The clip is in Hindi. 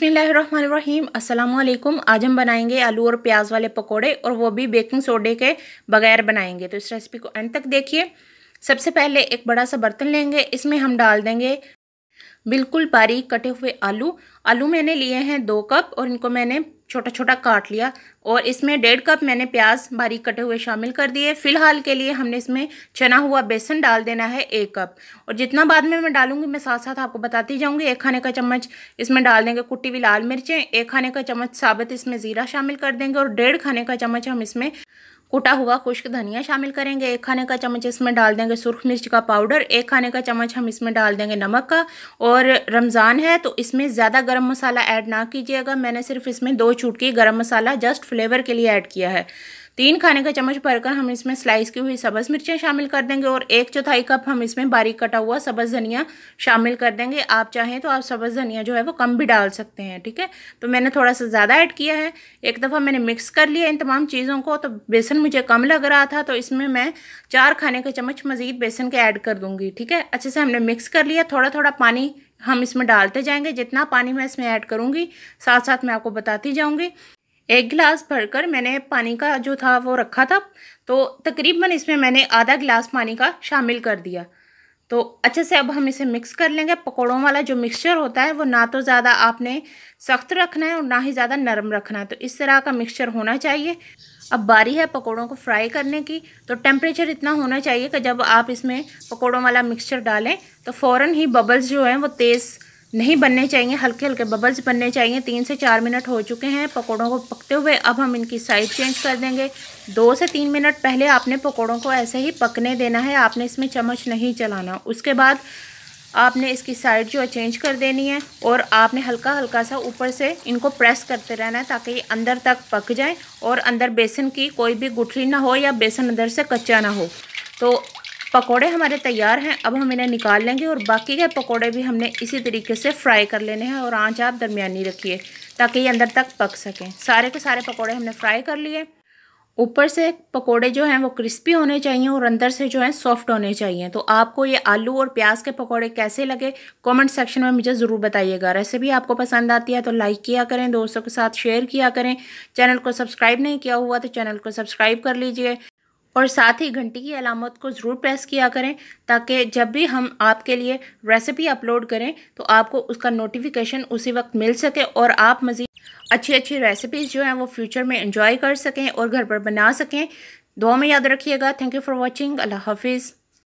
बिसमीम अल्लाम आज हम बनाएंगे आलू और प्याज वाले पकोड़े और वो भी बेकिंग सोडे के बगैर बनाएंगे तो इस रेसिपी को एंड तक देखिए सबसे पहले एक बड़ा सा बर्तन लेंगे इसमें हम डाल देंगे बिल्कुल बारीक कटे हुए आलू आलू मैंने लिए हैं दो कप और इनको मैंने छोटा छोटा काट लिया और इसमें डेढ़ कप मैंने प्याज बारीक कटे हुए शामिल कर दिए फ़िलहाल के लिए हमने इसमें चना हुआ बेसन डाल देना है एक कप और जितना बाद में मैं डालूंगी मैं साथ साथ आपको बताती जाऊंगी एक खाने का चम्मच इसमें डाल देंगे कुट्टी हुई लाल मिर्चें एक खाने का चम्मच साबित इसमें ज़ीरा शामिल कर देंगे और डेढ़ खाने का चम्मच हम इसमें कुटा हुआ खुश्क धनिया शामिल करेंगे एक खाने का चम्मच इसमें डाल देंगे सुरख मिर्च का पाउडर एक खाने का चम्मच हम इसमें डाल देंगे नमक का और रमज़ान है तो इसमें ज़्यादा गरम मसाला ऐड ना कीजिएगा मैंने सिर्फ इसमें दो चुटकी गरम मसाला जस्ट फ्लेवर के लिए ऐड किया है तीन खाने का चम्मच भरकर हम इसमें स्लाइस की हुई सब्ज़ मिर्चें शामिल कर देंगे और एक चौथाई कप हम इसमें बारीक कटा हुआ सब्ज़ धनिया शामिल कर देंगे आप चाहें तो आप सब्ज़ धनिया जो है वो कम भी डाल सकते हैं ठीक है तो मैंने थोड़ा सा ज़्यादा ऐड किया है एक दफ़ा मैंने मिक्स कर लिया इन तमाम चीज़ों को तो बेसन मुझे कम लग रहा था तो इसमें मैं चार खाने का चम्मच मज़ीद बेसन के ऐड कर दूँगी ठीक है अच्छे से हमने मिक्स कर लिया थोड़ा थोड़ा पानी हम इसमें डालते जाएंगे जितना पानी मैं इसमें ऐड करूँगी साथ साथ मैं आपको बताती जाऊँगी एक गिलास भरकर मैंने पानी का जो था वो रखा था तो तकरीबन इसमें मैंने आधा गिलास पानी का शामिल कर दिया तो अच्छे से अब हम इसे मिक्स कर लेंगे पकौड़ों वाला जो मिक्सचर होता है वो ना तो ज़्यादा आपने सख्त रखना है और ना ही ज़्यादा नरम रखना है तो इस तरह का मिक्सचर होना चाहिए अब बारी है पकौड़ों को फ्राई करने की तो टेम्परेचर इतना होना चाहिए कि जब आप इसमें पकौड़ों वाला मिक्सचर डालें तो फ़ौर ही बबल्स जो हैं वो तेज़ नहीं बनने चाहिए हल्के हल्के बबल्स बनने चाहिए तीन से चार मिनट हो चुके हैं पकौड़ों को पकते हुए अब हम इनकी साइड चेंज कर देंगे दो से तीन मिनट पहले आपने पकौड़ों को ऐसे ही पकने देना है आपने इसमें चम्मच नहीं चलाना उसके बाद आपने इसकी साइड जो है चेंज कर देनी है और आपने हल्का हल्का सा ऊपर से इनको प्रेस करते रहना है ताकि ये अंदर तक पक जाए और अंदर बेसन की कोई भी गुठली ना हो या बेसन अंदर से कच्चा ना हो तो पकोड़े हमारे तैयार हैं अब हम इन्हें निकाल लेंगे और बाकी के पकोड़े भी हमने इसी तरीके से फ्राई कर लेने हैं और आँच आप दरमियानी रखिए ताकि ये अंदर तक पक सकें सारे के सारे पकौड़े हमने फ्राई कर लिए ऊपर से पकोड़े जो हैं वो क्रिस्पी होने चाहिए और अंदर से जो हैं सॉफ्ट होने चाहिए तो आपको ये आलू और प्याज के पकोड़े कैसे लगे कमेंट सेक्शन में मुझे ज़रूर बताइएगा रेसिपी आपको पसंद आती है तो लाइक किया करें दोस्तों के साथ शेयर किया करें चैनल को सब्सक्राइब नहीं किया हुआ तो चैनल को सब्सक्राइब कर लीजिए और साथ ही घंटी की अलामत को ज़रूर प्रेस किया करें ताकि जब भी हम आपके लिए रेसिपी अपलोड करें तो आपको उसका नोटिफिकेशन उसी वक्त मिल सके और आप मज़ीद अच्छी अच्छी रेसिपीज़ जो हैं वो फ्यूचर में इंजॉय कर सकें और घर पर बना सकें दुआ में याद रखिएगा थैंक यू फॉर वॉचिंग अल्लाह हाफिज़